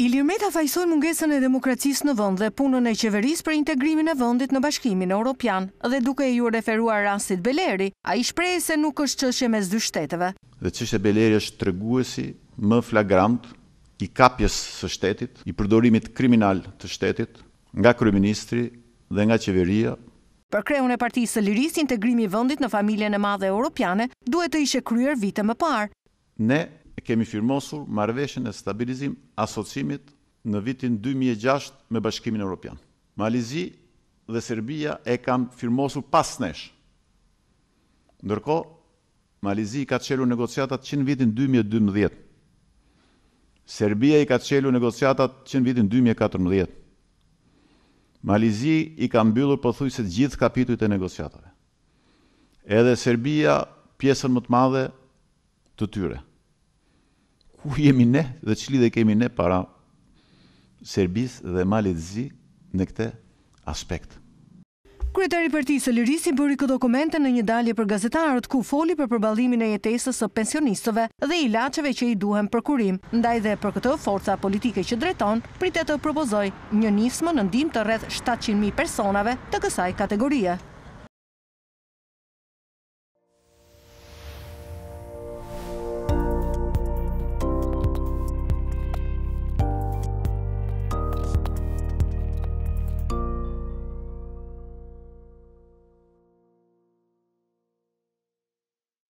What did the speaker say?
Ilir Meta fajson mungesën e demokracisë në vënd dhe punën e qeverisë për integrimin e vëndit në bashkimin e Europian, dhe duke ju referuar rastit Beleri, a i shprej se nuk është qëshje me zdy shteteve. Dhe qëshje Beleri është të reguesi më flagrant i kapjes së shtetit, i përdorimit kriminal të shtetit, nga kryministri dhe nga qeveria. Për kreun e partijë së liris, integrimi vëndit në familjen e madhe Europiane duhet të ishe kryer vite më parë. Ne kemi firmosur marveshën e stabilizim asocimit në vitin 2006 me bashkimin e Europian. Malizi dhe Serbia e kam firmosur pas nesh. Ndërko, Malizi i ka të qelu negociatat që në vitin 2012. Serbia i ka të qelu negociatat që në vitin 2014. Malizi i ka mbyllur përthuj se gjithë kapitujt e negociatave. Edhe Serbia pjesën më të madhe të tyre ku jemi ne dhe që dhe kemi ne para Serbis dhe Malit Zi në këte aspekt. Kryetari i Partisë së Lirisë bëri këtë dokument në një dalje për gazetarët ku foli për përballimin e jetesës së pensionistëve dhe ilaçeve që i duhen për kurim. Ndaj dhe për këtë forca politike që drejton, pritet të propozojë një nismë në ndim të rreth 700.000 personave të kësaj kategorie.